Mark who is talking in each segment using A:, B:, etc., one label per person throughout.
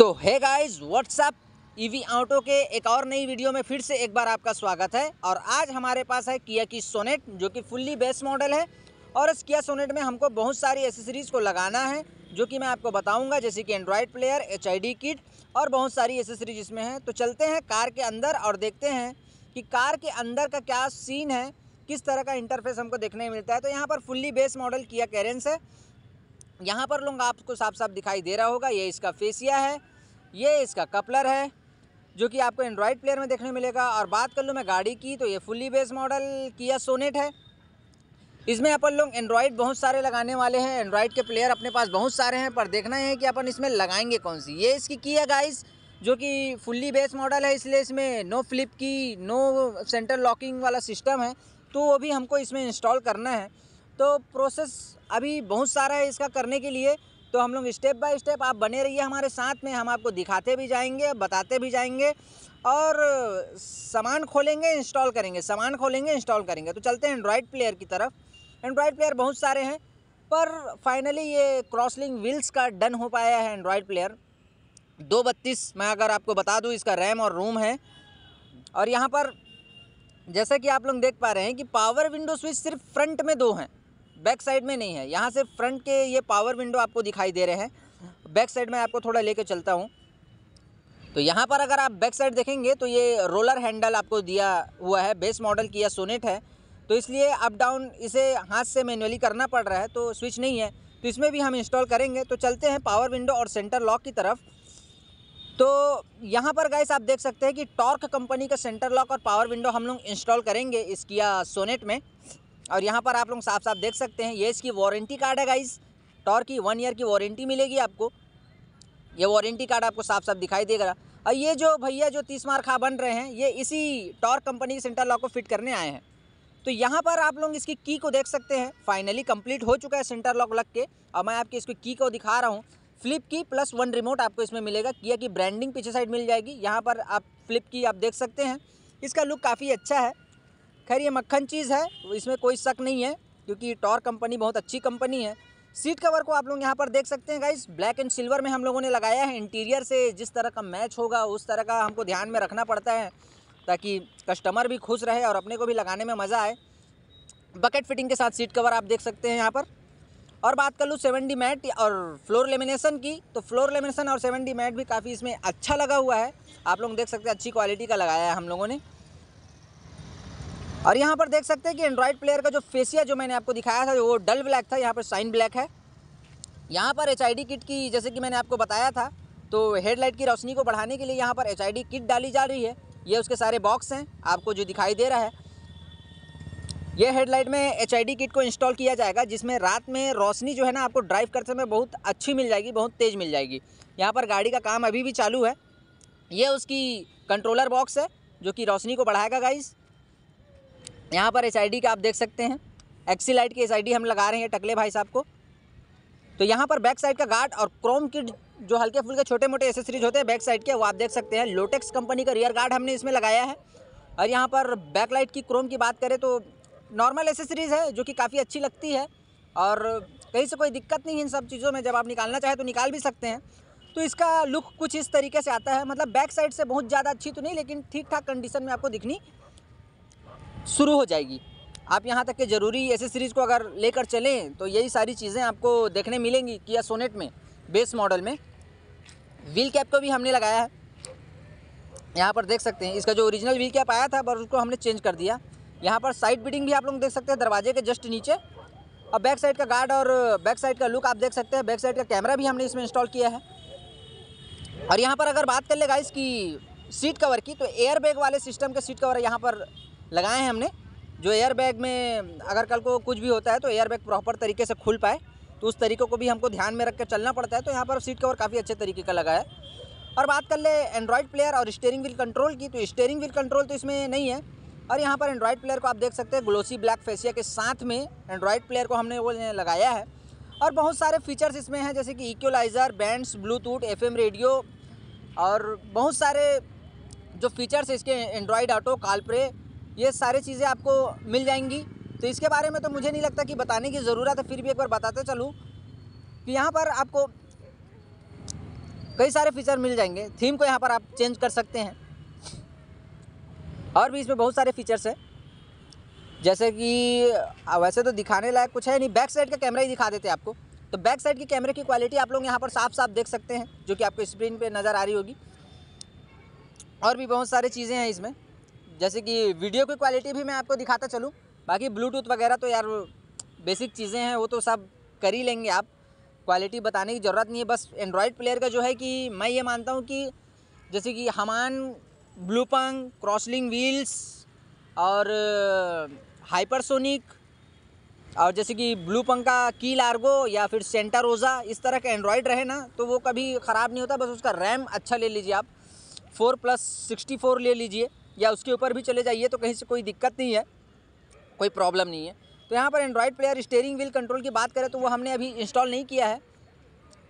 A: तो है guys what's up EV auto के एक और नई वीडियो में फिर से एक बार आपका स्वागत है और आज हमारे पास है किया की सोनेट जो कि फुल्ली बेस मॉडल है और इस किया सोनेट में हमको बहुत सारी एसेसरीज़ को लगाना है जो कि मैं आपको बताऊंगा जैसे कि एंड्रॉयड प्लेयर एच किट और बहुत सारी एसेसरीज इसमें हैं तो चलते हैं कार के अंदर और देखते हैं कि कार के अंदर का क्या सीन है किस तरह का इंटरफेस हमको देखने मिलता है तो यहाँ पर fully base model Kia Carens है यहाँ पर लोग आपको साफ साफ दिखाई दे रहा होगा ये इसका फेसिया है ये इसका कपलर है जो कि आपको एंड्रॉयड प्लेयर में देखने मिलेगा और बात कर लूँ मैं गाड़ी की तो ये fully base model Kia Sonet है इसमें अपन लोग एंड्रॉयड बहुत सारे लगाने वाले हैं एंड्रॉयड के प्लेयर अपने पास बहुत सारे हैं पर देखना है कि अपन इसमें लगाएंगे कौन सी ये इसकी की है गाइस जो कि फुल्ली बेस मॉडल है इसलिए इसमें no flip key no center locking वाला सिस्टम है तो वो भी हमको इसमें इंस्टॉल करना है तो प्रोसेस अभी बहुत सारा है इसका करने के लिए तो हम लोग स्टेप बाय स्टेप आप बने रहिए हमारे साथ में हम आपको दिखाते भी जाएंगे बताते भी जाएंगे और सामान खोलेंगे इंस्टॉल करेंगे सामान खोलेंगे इंस्टॉल करेंगे तो चलते हैं एंड्रॉयड प्लेयर की तरफ एंड्रॉयड प्लेयर बहुत सारे हैं पर फाइनली ये क्रॉसलिंग व्हील्स का डन हो पाया है एंड्रॉयड प्लेयर दो बत्तीस मैं अगर आपको बता दूँ इसका रैम और रोम है और यहाँ पर जैसा कि आप लोग देख पा रहे हैं कि पावर विंडो स्विच सिर्फ फ्रंट में दो हैं बैक साइड में नहीं है यहाँ से फ्रंट के ये पावर विंडो आपको दिखाई दे रहे हैं बैक साइड में आपको थोड़ा लेके चलता हूँ तो यहाँ पर अगर आप बैक साइड देखेंगे तो ये रोलर हैंडल आपको दिया हुआ है बेस मॉडल की या सोनेट है तो इसलिए अप डाउन इसे हाथ से मैनुअली करना पड़ रहा है तो स्विच नहीं है तो इसमें भी हम इंस्टॉल करेंगे तो चलते हैं पावर विंडो और सेंटर लॉक की तरफ तो यहाँ पर गाइस आप देख सकते हैं कि टॉर्क कंपनी का सेंटर लॉक और पावर विंडो हम लोग इंस्टॉल करेंगे इस किया सोनेट में और यहाँ पर आप लोग साफ साफ देख सकते हैं ये इसकी वारंटी कार्ड है गाइस टॉर की वन ईयर की वारंटी मिलेगी आपको ये वारंटी कार्ड आपको साफ साफ दिखाई देगा और ये जो भैया जो तीस मार खा बन रहे हैं ये इसी टॉर कंपनी के सेंटर लॉक को फिट करने आए हैं तो यहाँ पर आप लोग इसकी की को देख सकते हैं फाइनली कंप्लीट हो चुका है सेंटर लॉक लग के और मैं आपकी इसकी की को दिखा रहा हूँ फ्लिप की प्लस वन रिमोट आपको इसमें मिलेगा किया की ब्रांडिंग पीछे साइड मिल जाएगी यहाँ पर आप फ्लिप की आप देख सकते हैं इसका लुक काफ़ी अच्छा है खैर ये मक्खन चीज़ है इसमें कोई शक नहीं है क्योंकि टॉर कंपनी बहुत अच्छी कंपनी है सीट कवर को आप लोग यहाँ पर देख सकते हैं गाइस ब्लैक एंड सिल्वर में हम लोगों ने लगाया है इंटीरियर से जिस तरह का मैच होगा उस तरह का हमको ध्यान में रखना पड़ता है ताकि कस्टमर भी खुश रहे और अपने को भी लगाने में मज़ा आए बकेट फिटिंग के साथ सीट कवर आप देख सकते हैं यहाँ पर और बात कर लूँ सेवन डी मैट और फ्लोर लेमिनेशन की तो फ्लोर लेमिनेशन और सेवन डी मैट भी काफ़ी इसमें अच्छा लगा हुआ है आप लोग देख सकते हैं अच्छी क्वालिटी का लगाया है हम लोगों ने और यहाँ पर देख सकते हैं कि एंड्रॉयड प्लेयर का जो फेसिया जो मैंने आपको दिखाया था वो डल ब्लैक था यहाँ पर साइन ब्लैक है यहाँ पर एच किट की जैसे कि मैंने आपको बताया था तो हेडलाइट की रोशनी को बढ़ाने के लिए यहाँ पर एच किट डाली जा रही है ये उसके सारे बॉक्स हैं आपको जो दिखाई दे रहा है ये हेडलाइट में एच किट को इंस्टॉल किया जाएगा जिसमें रात में रोशनी जो है ना आपको ड्राइव करते समय बहुत अच्छी मिल जाएगी बहुत तेज़ मिल जाएगी यहाँ पर गाड़ी का काम अभी भी चालू है ये उसकी कंट्रोलर बॉक्स है जो कि रोशनी को बढ़ाएगा गाइज़ यहाँ पर एस का आप देख सकते हैं एक्सी लाइट की एस हम लगा रहे हैं टकले भाई साहब को तो यहाँ पर बैक साइड का गार्ड और क्रोम की जो हल्के फुल्के छोटे मोटे एसेसरीज होते हैं बैक साइड के वो आप देख सकते हैं लोटेक्स कंपनी का रियर गार्ड हमने इसमें लगाया है और यहाँ पर बैक लाइट की क्रोम की बात करें तो नॉर्मल एसेसरीज़ है जो कि काफ़ी अच्छी लगती है और कहीं से कोई दिक्कत नहीं है इन सब चीज़ों में जब आप निकालना चाहें तो निकाल भी सकते हैं तो इसका लुक कुछ इस तरीके से आता है मतलब बैक साइड से बहुत ज़्यादा अच्छी तो नहीं लेकिन ठीक ठाक कंडीशन में आपको दिखनी शुरू हो जाएगी आप यहाँ तक के ज़रूरी एसेसरीज़ को अगर लेकर चलें तो यही सारी चीज़ें आपको देखने मिलेंगी किया सोनेट में बेस मॉडल में व्हील कैप को भी हमने लगाया है यहाँ पर देख सकते हैं इसका जो ओरिजिनल व्हील कैप आया था पर उसको हमने चेंज कर दिया यहाँ पर साइड बीटिंग भी आप लोग देख सकते हैं दरवाजे के जस्ट नीचे और बैक साइड का गार्ड और बैक साइड का लुक आप देख सकते हैं बैक साइड का कैमरा भी हमने इसमें इंस्टॉल किया है और यहाँ पर अगर बात कर लेगा इसकी सीट कवर की तो एयर बैग वाले सिस्टम के सीट कवर यहाँ पर लगाए हैं हमने जो एयर बैग में अगर कल को कुछ भी होता है तो एयर बैग प्रॉपर तरीके से खुल पाए तो उस तरीक़ों को भी हमको ध्यान में रख कर चलना पड़ता है तो यहाँ पर सीट कवर काफ़ी अच्छे तरीके का लगा है और बात कर ले एंड्रॉयड प्लेयर और स्टेयरिंग व्हील कंट्रोल की तो स्टेयरिंग व्हील कंट्रोल तो इसमें नहीं है और यहाँ पर एंड्रॉयड प्लेयर को आप देख सकते हैं ग्लोसी ब्लैक फेसिया के साथ में एंड्रॉयड प्लेयर को हमने वो लगाया है और बहुत सारे फीचर्स इसमें हैं जैसे कि equaliser bands Bluetooth F radio और बहुत सारे जो फीचर्स इसके एंड्रॉयड ऑटो कालप्रे ये सारी चीज़ें आपको मिल जाएंगी तो इसके बारे में तो मुझे नहीं लगता कि बताने की ज़रूरत है फिर भी एक बार बताते चलूँ कि यहाँ पर आपको कई सारे फीचर मिल जाएंगे थीम को यहाँ पर आप चेंज कर सकते हैं और भी इसमें बहुत सारे फीचर्स हैं जैसे कि वैसे तो दिखाने लायक कुछ है नहीं बैक साइड का कैमरा ही दिखा देते हैं आपको तो बैक साइड की कैमरे की क्वालिटी आप लोग यहाँ पर साफ साफ देख सकते हैं जो कि आपको स्क्रीन पे नज़र आ रही होगी और भी बहुत सारी चीज़ें हैं इसमें जैसे कि वीडियो की क्वालिटी भी मैं आपको दिखाता चलूँ बाकी ब्लूटूथ वगैरह तो यार बेसिक चीज़ें हैं वो तो सब कर ही लेंगे आप क्वालिटी बताने की ज़रूरत नहीं है बस एंड्रॉयड प्लेयर का जो है कि मैं ये मानता हूँ कि जैसे कि हमान ब्लूपंग क्रॉसलिंग व्हील्स और हाइपरसोनिक uh, और जैसे कि ब्लू पंग का की लार्गो या फिर सेंटा रोज़ा इस तरह का एंड्रॉयड रहे ना तो वो कभी ख़राब नहीं होता बस उसका रैम अच्छा ले लीजिए आप फोर प्लस सिक्सटी फोर ले लीजिए या उसके ऊपर भी चले जाइए तो कहीं से कोई दिक्कत नहीं है कोई प्रॉब्लम नहीं है तो यहाँ पर Android player steering wheel control की बात करें तो वो हमने अभी इंस्टॉल नहीं किया है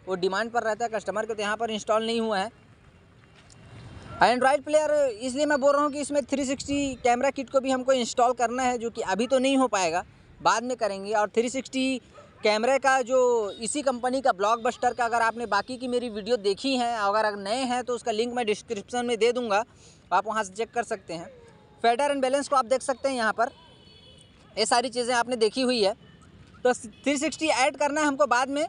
A: वो डिमांड पर रहता है कस्टमर के तो यहाँ पर इंस्टॉल नहीं हुआ है एंड्रॉयड प्लेयर इसलिए मैं बोल रहा हूँ कि इसमें 360 कैमरा किट को भी हमको इंस्टॉल करना है जो कि अभी तो नहीं हो पाएगा बाद में करेंगे और 360 कैमरे का जो इसी कंपनी का ब्लॉकबस्टर का अगर आपने बाकी की मेरी वीडियो देखी है अगर नए हैं तो उसका लिंक मैं डिस्क्रिप्शन में दे दूँगा तो आप वहाँ से चेक कर सकते हैं फेडर एंड बैलेंस को आप देख सकते हैं यहाँ पर ये सारी चीज़ें आपने देखी हुई है तो 360 ऐड करना है हमको बाद में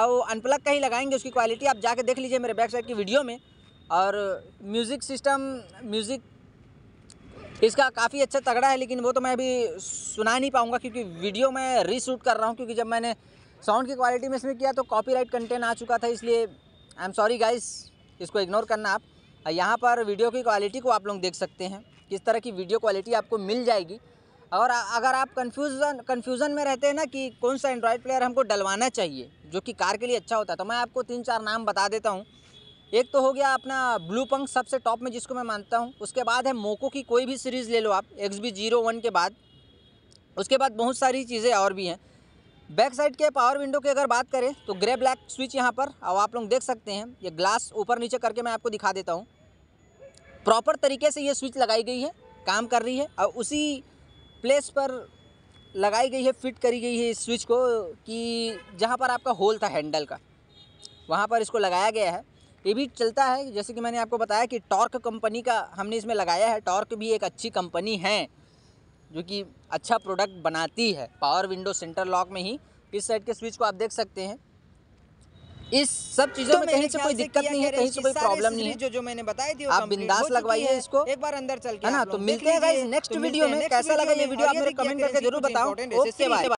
A: और अनप्लग का ही लगाएंगे उसकी क्वालिटी आप जाके देख लीजिए मेरे बैक साइड की वीडियो में और म्यूज़िक सिस्टम म्यूज़िक इसका काफ़ी अच्छा तगड़ा है लेकिन वो तो मैं अभी सुना नहीं पाऊँगा क्योंकि वीडियो मैं रीशूट कर रहा हूँ क्योंकि जब मैंने साउंड की क्वालिटी में इसमें किया तो कॉपीराइट कंटेंट आ चुका था इसलिए आई एम सॉरी गाइस इसको इग्नोर करना आप यहाँ पर वीडियो की क्वालिटी को आप लोग देख सकते हैं किस तरह की वीडियो क्वालिटी आपको मिल जाएगी और अगर आप कन्फ्यूज़न कन्फ्यूज़न में रहते हैं ना कि कौन सा एंड्रॉयड प्लेयर हमको डलवाना चाहिए जो कि कार के लिए अच्छा होता है तो मैं आपको तीन चार नाम बता देता हूँ एक तो हो गया अपना ब्लू पंक सबसे टॉप में जिसको मैं मानता हूँ उसके बाद है मोको की कोई भी सीरीज़ ले लो आप एक्स बी जीरो वन के बाद उसके बाद बहुत सारी चीज़ें और भी हैं बैक साइड के पावर विंडो की अगर बात करें तो ग्रे ब्लैक स्विच यहाँ पर अब आप लोग देख सकते हैं ये ग्लास ऊपर नीचे करके मैं आपको दिखा देता हूँ प्रॉपर तरीके से ये स्विच लगाई गई है काम कर रही है और उसी प्लेस पर लगाई गई है फिट करी गई है इस स्विच को कि जहाँ पर आपका होल था हैंडल का वहाँ पर इसको लगाया गया है ये भी चलता है जैसे कि मैंने आपको बताया कि टॉर्क कंपनी का हमने इसमें लगाया है टॉर्क भी एक अच्छी कंपनी है जो कि अच्छा प्रोडक्ट बनाती है पावर विंडो सेंटर लॉक में ही इस साइड के स्विच को आप देख सकते हैं इस सब चीजों तो में कहीं से कोई दिक्कत नहीं है कहीं से कोई प्रॉब्लम नहीं है जो जो मैंने बताई थी आप बिंदास लगवाई है इसको एक बार अंदर चल के ना तो, तो मिलते हैं नेक्स्ट वीडियो में कैसा लगा ये वीडियो आप मेरे कमेंट करके जरूर बताओ ओके बाय